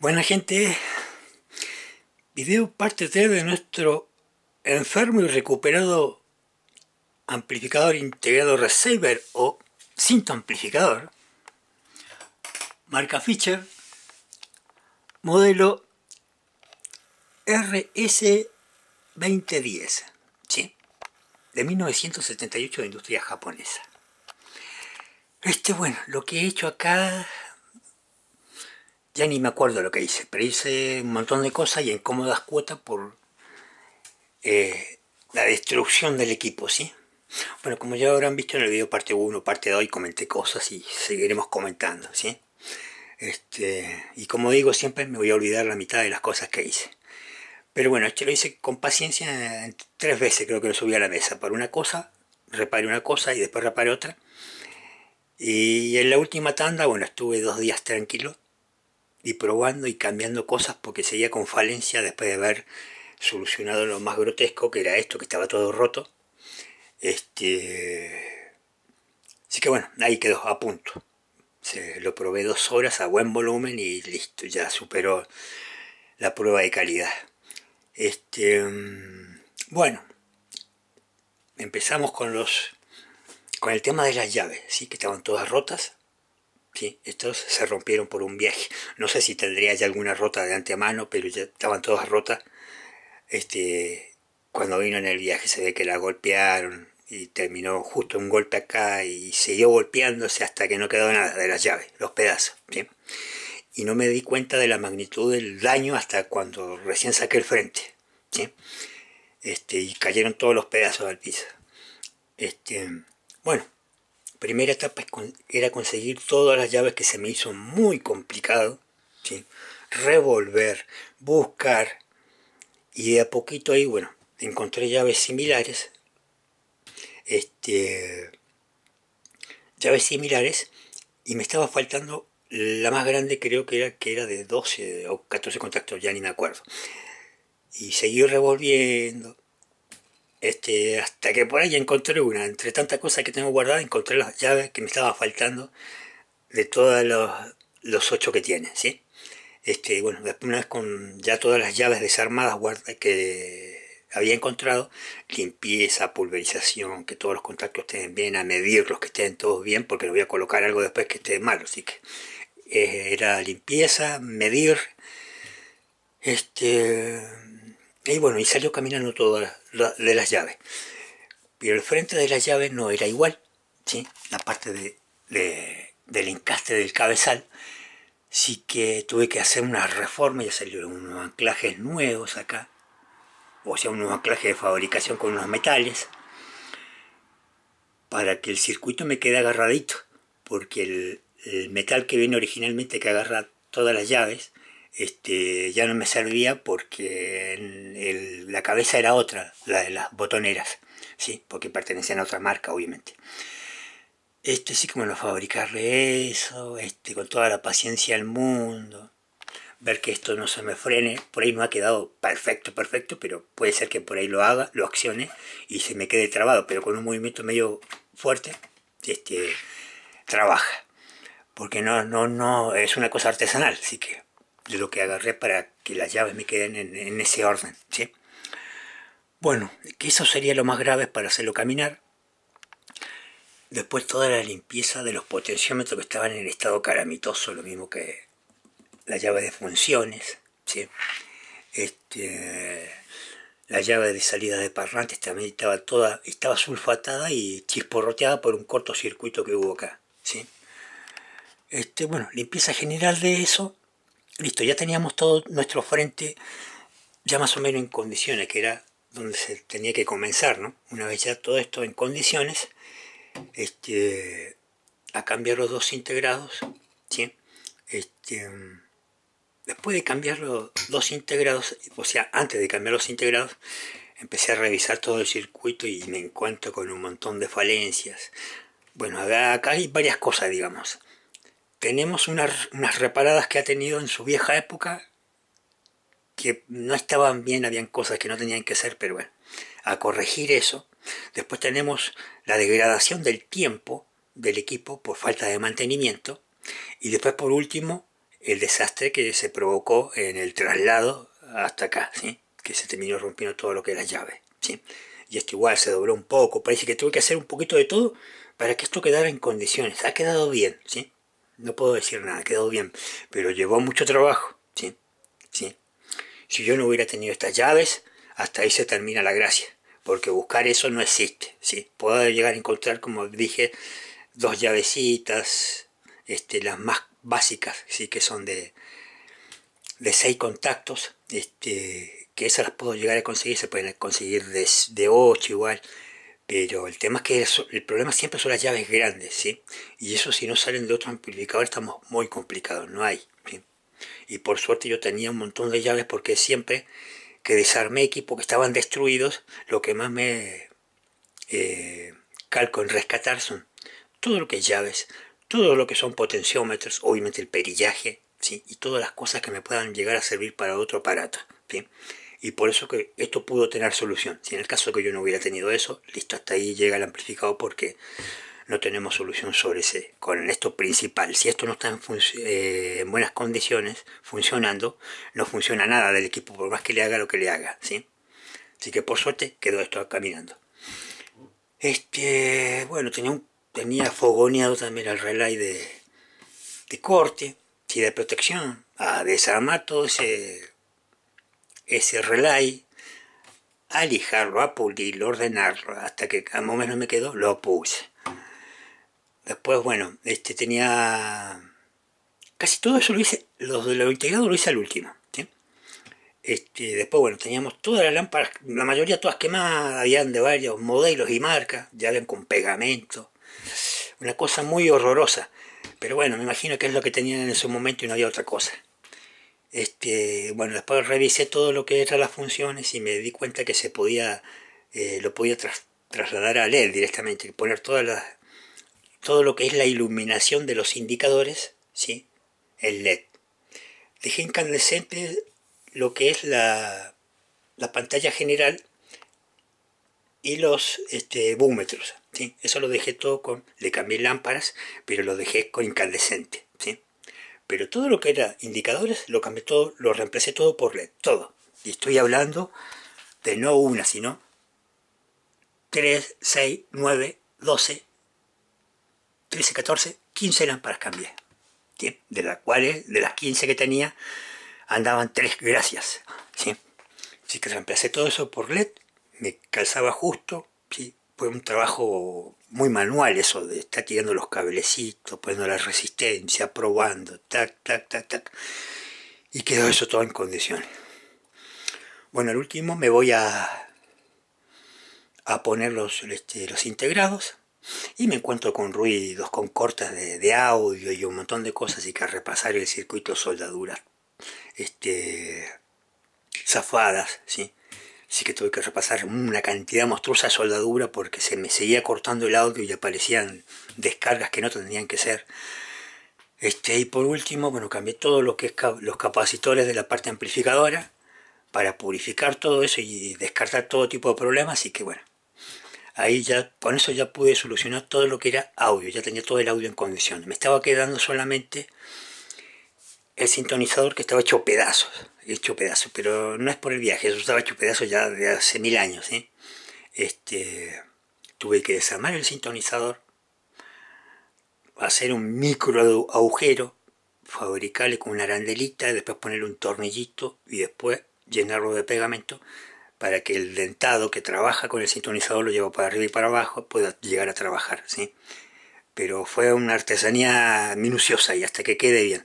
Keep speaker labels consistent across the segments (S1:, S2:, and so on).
S1: Buena gente, video parte 3 de nuestro enfermo y recuperado amplificador integrado receiver o cinto amplificador, marca Fisher, modelo RS2010, de 1978 de industria japonesa. Este, bueno, lo que he hecho acá ya ni me acuerdo lo que hice, pero hice un montón de cosas y en cómodas cuotas por eh, la destrucción del equipo, ¿sí? Bueno, como ya habrán visto en el video parte 1, parte 2, comenté cosas y seguiremos comentando, ¿sí? Este, y como digo, siempre me voy a olvidar la mitad de las cosas que hice. Pero bueno, este lo hice con paciencia tres veces, creo que lo subí a la mesa. Para una cosa, reparé una cosa y después reparé otra. Y en la última tanda, bueno, estuve dos días tranquilo y probando y cambiando cosas porque seguía con falencia después de haber solucionado lo más grotesco que era esto, que estaba todo roto. Este... Así que bueno, ahí quedó, a punto. Se lo probé dos horas a buen volumen y listo, ya superó la prueba de calidad. Este, mm, bueno, empezamos con los con el tema de las llaves, sí, que estaban todas rotas. Estos se rompieron por un viaje. No sé si tendría ya alguna rota de antemano, pero ya estaban todas rotas. Este, cuando vino en el viaje se ve que la golpearon y terminó justo un golpe acá y siguió golpeándose hasta que no quedó nada de las llaves, los pedazos. Y no me di cuenta de la magnitud del daño hasta cuando recién saqué el frente. Este, y cayeron todos los pedazos al piso. Este, bueno, primera etapa era conseguir todas las llaves que se me hizo muy complicado, revolver, buscar, y de a poquito ahí, bueno, encontré llaves similares, este, llaves similares, y me estaba faltando la más grande creo que era, que era de 12 o 14 contactos, ya ni me acuerdo. Y seguí revolviendo, este, hasta que por ahí encontré una. Entre tantas cosas que tengo guardadas, encontré las llaves que me estaba faltando de todos los, los ocho que tienen ¿sí? Este, bueno, después una vez con ya todas las llaves desarmadas que había encontrado, limpieza, pulverización, que todos los contactos estén bien, a medir los que estén todos bien, porque le voy a colocar algo después que esté malo, así que eh, era limpieza, medir, este, y bueno, y salió caminando todas de las llaves. Pero el frente de las llaves no era igual, ¿sí? La parte de, del encaste del cabezal, sí que tuve que hacer una reforma, ya salieron unos anclajes nuevos acá, o sea, unos anclajes de fabricación con unos metales, para que el circuito me quede agarradito, porque el metal que viene originalmente que agarra todas las llaves, este, ya no me servía porque la cabeza era otra, la de las botoneras, ¿sí? porque pertenecían a otra marca, obviamente. Este sí que me lo fabricarle eso, este, con toda la paciencia del mundo, ver que esto no se me frene, por ahí no ha quedado perfecto, perfecto, pero puede ser que por ahí lo haga, lo accione y se me quede trabado, pero con un movimiento medio fuerte, este, trabaja. Porque no, no, no, es una cosa artesanal, así que de lo que agarré para que las llaves me queden en, ese orden. ¿sí? Bueno, que eso sería lo más grave para hacerlo caminar. Después toda la limpieza de los potenciómetros que estaban en estado caramitoso, lo mismo que la llave de funciones, ¿sí? Este, la llave de salida de parlantes también estaba toda, estaba sulfatada y chisporroteada por un cortocircuito que hubo acá. ¿sí? Este, bueno, limpieza general de eso Listo, ya teníamos todo nuestro frente ya más o menos en condiciones, que era donde se tenía que comenzar, ¿no? Una vez ya todo esto en condiciones, este, a cambiar los dos integrados, ¿sí? Este, después de cambiar los dos integrados, o sea, antes de cambiar los integrados, empecé a revisar todo el circuito y me encuentro con un montón de falencias. Bueno, acá hay varias cosas, digamos tenemos unas, reparadas que ha tenido en su vieja época que no estaban bien, habían cosas que no tenían que ser, pero bueno, a corregir eso. Después tenemos la degradación del tiempo del equipo por falta de mantenimiento. Y después, por último, el desastre que se provocó en el traslado hasta acá, ¿sí? que se terminó rompiendo todo lo que era llave. ¿sí? Y esto igual se dobló un poco, parece que tuvo que hacer un poquito de todo para que esto quedara en condiciones. Ha quedado bien, ¿sí? no puedo decir nada, quedó bien, pero llevó mucho trabajo, ¿sí? ¿sí? Si yo no hubiera tenido estas llaves, hasta ahí se termina la gracia, porque buscar eso no existe, ¿sí? Puedo llegar a encontrar, como dije, dos llavecitas, este, las más básicas, ¿sí? Que son de, de seis contactos, este, que esas las puedo llegar a conseguir, se pueden conseguir de, de ocho igual, pero eh, el tema es que el problema siempre son las llaves grandes, ¿sí? Y eso si no salen de otro amplificador estamos muy complicados, no hay. Y por suerte yo tenía un montón de llaves porque siempre que desarmé equipos que estaban destruidos, lo que más me eh, calco en rescatar son todo lo que es llaves, todo lo que son potenciómetros, obviamente el perillaje, ¿sí? Y todas las cosas que me puedan llegar a servir para otro aparato, ¿sí? y por eso que esto pudo tener solución. Si en el caso que yo no hubiera tenido eso, listo, hasta ahí llega el amplificado porque no tenemos solución sobre ese, con esto principal. Si esto no está eh, en, buenas condiciones, funcionando, no funciona nada del equipo, por más que le haga lo que le haga, ¿sí? Así que por suerte quedó esto caminando. Este, bueno, tenía, tenía fogoneado también el relay de, de corte, y de protección, a ah, desarmar todo ese ese relay, lijarlo, a pulirlo, ordenarlo, hasta que a momento me quedó, lo puse. Después, bueno, este tenía... Casi todo eso lo hice, los de lo integrado lo hice al último. Este, después, bueno, teníamos todas las lámparas, la mayoría todas quemadas, habían de varios modelos y marcas, ya ven, con pegamento. Una cosa muy horrorosa. Pero bueno, me imagino que es lo que tenían en su momento y no había otra cosa. Este, bueno, después revisé todo lo que eran las funciones y me di cuenta que se podía, eh, lo podía trasladar a LED directamente, y poner todas las, todo lo que es la iluminación de los indicadores, ¿sí? En LED. Dejé incandescente lo que es la, la pantalla general y los este, búmetros. ¿sí? Eso lo dejé todo con, le cambié lámparas, pero lo dejé con incandescente. ¿sí? pero todo lo que era indicadores lo cambié todo, lo reemplacé todo por LED, todo. Y estoy hablando de no una, sino 3, 6, 9, 12, 13, 14, 15 lámparas cambié. cambiar. De las cuales, de las 15 que tenía, andaban 3 gracias. ¿sí? Así que reemplacé todo eso por LED, me calzaba justo, ¿sí? fue un trabajo muy manual eso de estar tirando los cablecitos, poniendo la resistencia, probando, tac, tac, tac, tac. Y quedó eso todo en condiciones. Bueno, el último me voy a, a poner los, este, los integrados y me encuentro con ruidos, con cortas de, audio y un montón de cosas y que repasar el circuito soldadura, este, zafadas, ¿sí? Así que tuve que repasar una cantidad monstruosa de soldadura porque se me seguía cortando el audio y aparecían descargas que no tendrían que ser. Este, y por último, bueno, cambié todo lo que es los capacitores de la parte amplificadora para purificar todo eso y descartar todo tipo de problemas. Así que bueno, ahí ya con eso ya pude solucionar todo lo que era audio. Ya tenía todo el audio en condición. Me estaba quedando solamente el sintonizador que estaba hecho pedazos hecho pedazo, pero no es por el viaje, eso estaba hecho pedazo ya de hace mil años. ¿eh? Este, tuve que desarmar el sintonizador, hacer un micro agujero, fabricarle con una arandelita, después poner un tornillito y después llenarlo de pegamento para que el dentado que trabaja con el sintonizador lo lleva para arriba y para abajo pueda llegar a trabajar. ¿sí? Pero fue una artesanía minuciosa y hasta que quede bien.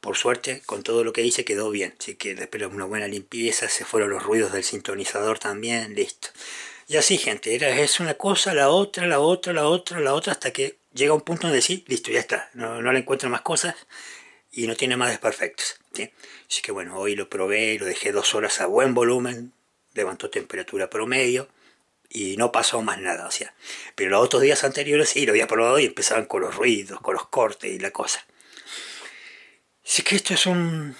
S1: Por suerte, con todo lo que hice quedó bien, así que después una buena limpieza, se fueron los ruidos del sintonizador también, listo. Y así, gente, era, es una cosa, la otra, la otra, la otra, la otra, hasta que llega un punto donde decir, listo, ya está, no, no le encuentro más cosas y no tiene más desperfectos. ¿sí? Así que bueno, hoy lo probé, lo dejé dos horas a buen volumen, levantó temperatura promedio y no pasó más nada, o sea. Pero los otros días anteriores sí, lo había probado y empezaban con los ruidos, con los cortes y la cosa. Así que esto es un,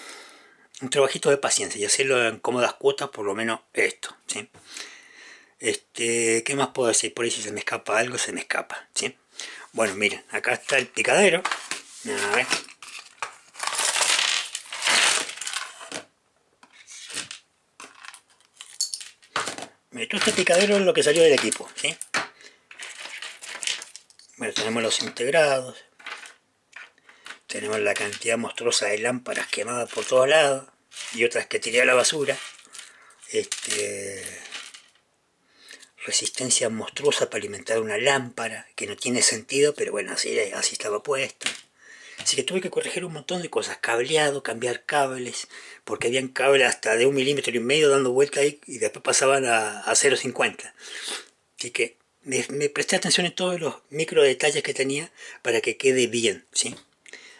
S1: trabajito de paciencia y hacerlo en cómodas cuotas, por lo menos esto. ¿sí? Este, ¿Qué más puedo decir? Por ahí si se me escapa algo, se me escapa. ¿sí? Bueno, miren, acá está el picadero. A ver. todo este picadero es lo que salió del equipo. ¿sí? Bueno, tenemos los integrados, tenemos la cantidad monstruosa de lámparas quemadas por todos lados y otras que tiré a la basura. Este, resistencia monstruosa para alimentar una lámpara, que no tiene sentido, pero bueno, así, así estaba puesta. Así que tuve que corregir un montón de cosas, cableado, cambiar cables, porque habían cables hasta de un milímetro y medio dando vuelta ahí y después pasaban a, 0,50. Así que me, presté atención en todos los micro detalles que tenía para que quede bien, ¿sí?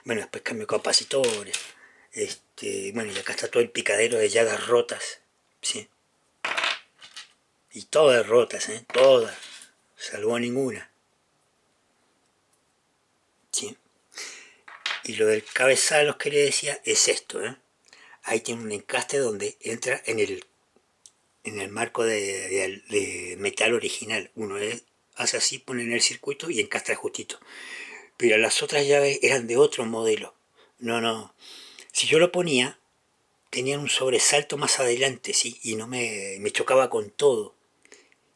S1: Bueno, después cambio capacitores. Este, bueno, y acá está todo el picadero de llagas rotas. Sí. Y todas rotas, ¿eh? Todas. Salvo ninguna. Sí. Y lo del cabezal, los que le decía, es esto, ¿eh? Ahí tiene un encaste donde entra en el, en el marco de, metal original. Uno hace así, pone en el circuito y encasta justito. Pero las otras llaves eran de otro modelo. No, no. Si yo lo ponía, tenía un sobresalto más adelante, ¿sí? Y no me, chocaba con todo.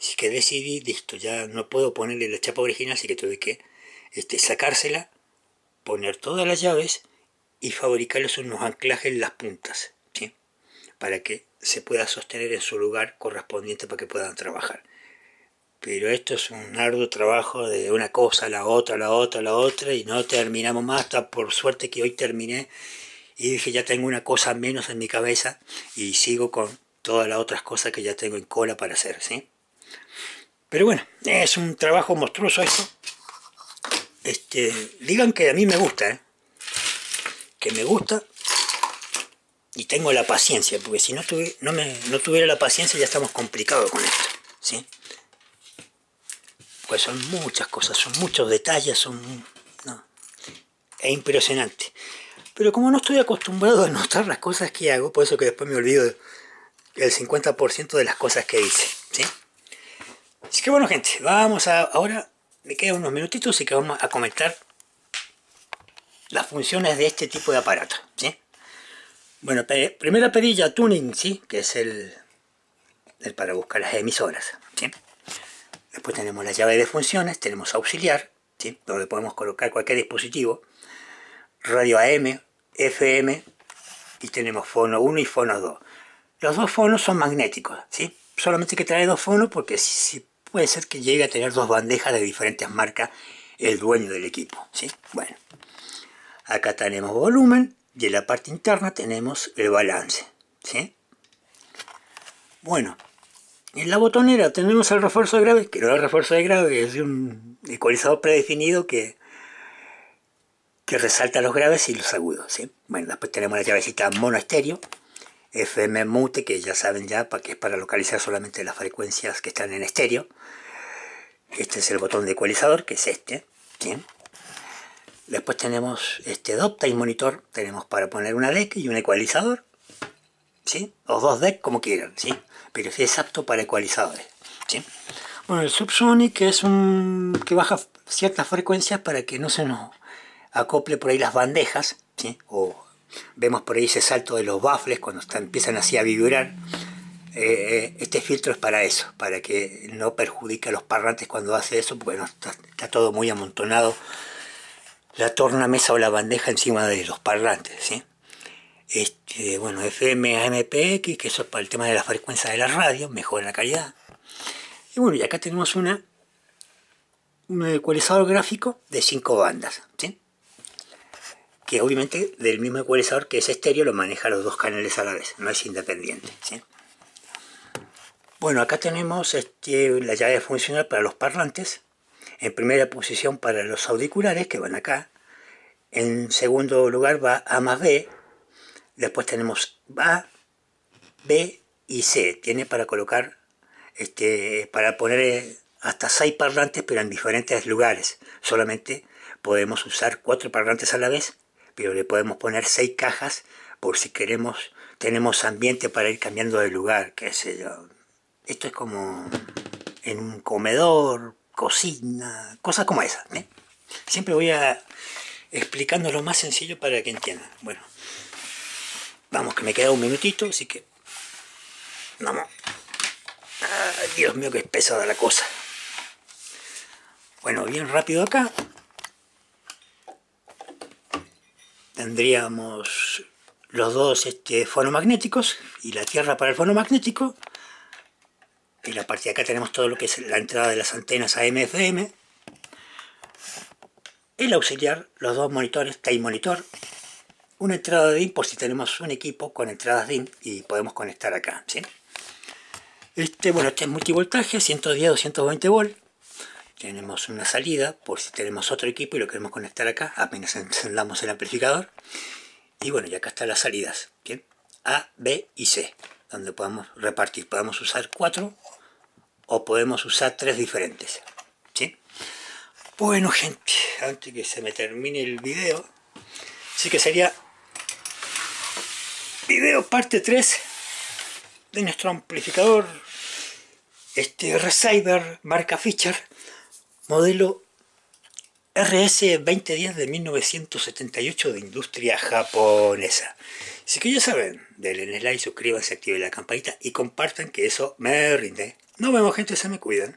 S1: Así que decidí, listo, ya no puedo ponerle la chapa original, así que tuve que este, sacársela, poner todas las llaves y fabricarles unos anclajes en las puntas, ¿sí? Para que se pueda sostener en su lugar correspondiente para que puedan trabajar pero esto es un arduo trabajo de una cosa, a la otra, a la otra, a la otra, y no terminamos más, hasta por suerte que hoy terminé y dije ya tengo una cosa menos en mi cabeza y sigo con todas las otras cosas que ya tengo en cola para hacer, ¿sí? Pero bueno, es un trabajo monstruoso esto. Este, digan que a mí me gusta, ¿eh? que me gusta y tengo la paciencia, porque si no, no, no tuviera la paciencia ya estamos complicados con esto, ¿sí? pues son muchas cosas, son muchos detalles, son... No, es impresionante. Pero como no estoy acostumbrado a notar las cosas que hago, por eso que después me olvido el 50% de las cosas que hice, ¿sí? Así que bueno gente, vamos a... Ahora me quedan unos minutitos y que vamos a comentar las funciones de este tipo de aparato, ¿sí? Bueno, primera perilla tuning, ¿sí? Que es el, el para buscar las emisoras, ¿sí? Después tenemos la llave de funciones, tenemos auxiliar, donde podemos colocar cualquier dispositivo, radio AM, FM, y tenemos fono 1 y fono 2. Los dos fonos son magnéticos, ¿sí? solamente hay que trae dos fonos porque puede ser que llegue a tener dos bandejas de diferentes marcas el dueño del equipo. ¿sí? Bueno, acá tenemos volumen y en la parte interna tenemos el balance. Bueno, en la botonera tenemos el refuerzo de grave, que no es el refuerzo de grave, es un ecualizador predefinido que, que resalta los graves y los agudos. ¿sí? Bueno, después tenemos la llavecita mono estéreo, FM mute, que ya saben ya, para que es para localizar solamente las frecuencias que están en estéreo. Este es el botón de ecualizador, que es este. Después tenemos este Dopta monitor, tenemos para poner una DEC y un ecualizador. ¿sí? O dos decks como quieran, ¿sí? Pero es apto para ecualizadores, ¿sí? Bueno, el subsonic es un que baja ciertas frecuencias para que no se nos acople por ahí las bandejas, ¿sí? O vemos por ahí ese salto de los baffles cuando empiezan así a vibrar. Eh, eh, este filtro es para eso, para que no perjudique a los parlantes cuando hace eso, porque está, todo muy amontonado la tornamesa o la bandeja encima de los parlantes, ¿sí? Este, bueno, FM, que eso es para el tema de la frecuencia de la radio, mejora la calidad. Y bueno, y acá tenemos una, un ecualizador gráfico de 5 bandas, ¿sí? que obviamente del mismo ecualizador que es estéreo lo maneja los dos canales a la vez, no es independiente. ¿sí? Bueno, acá tenemos este, la llave funcional para los parlantes, en primera posición para los auriculares que van acá, en segundo lugar va A más B, Después tenemos A, B y C. Tiene para colocar, este, para poner eh, hasta seis parlantes, pero en diferentes lugares. Solamente podemos usar cuatro parlantes a la vez, pero le podemos poner seis cajas por si queremos, tenemos ambiente para ir cambiando de lugar, qué sé yo. Esto es como en un comedor, cocina, cosas como esa ¿eh? Siempre voy a explicando lo más sencillo para que entiendan. Bueno, Vamos, que me queda un minutito, así que... Vamos. Dios mío, que es pesada la cosa. Bueno, bien rápido acá. Tendríamos los dos este, fonomagnéticos y la tierra para el fonomagnético. Y la parte de acá tenemos todo lo que es la entrada de las antenas AM-FM. El auxiliar, los dos monitores, time monitor una entrada de DIN por si tenemos un equipo con entradas DIN y podemos conectar acá. ¿sí? Este, bueno, este es multivoltaje, 110-220 volt. Tenemos una salida por si tenemos otro equipo y lo queremos conectar acá, apenas encendamos el amplificador. Y bueno, y acá están las salidas, A, B y C, donde podemos repartir. Podemos usar cuatro o podemos usar tres diferentes, ¿sí? Bueno, gente, antes que se me termine el video, sí que sería parte 3 de nuestro amplificador este receiver marca Fisher modelo RS2010 de 1978 de industria japonesa. Si que ya saben, denle like, suscríbanse, activen la campanita y compartan que eso me rinde. Nos vemos gente, se me cuidan.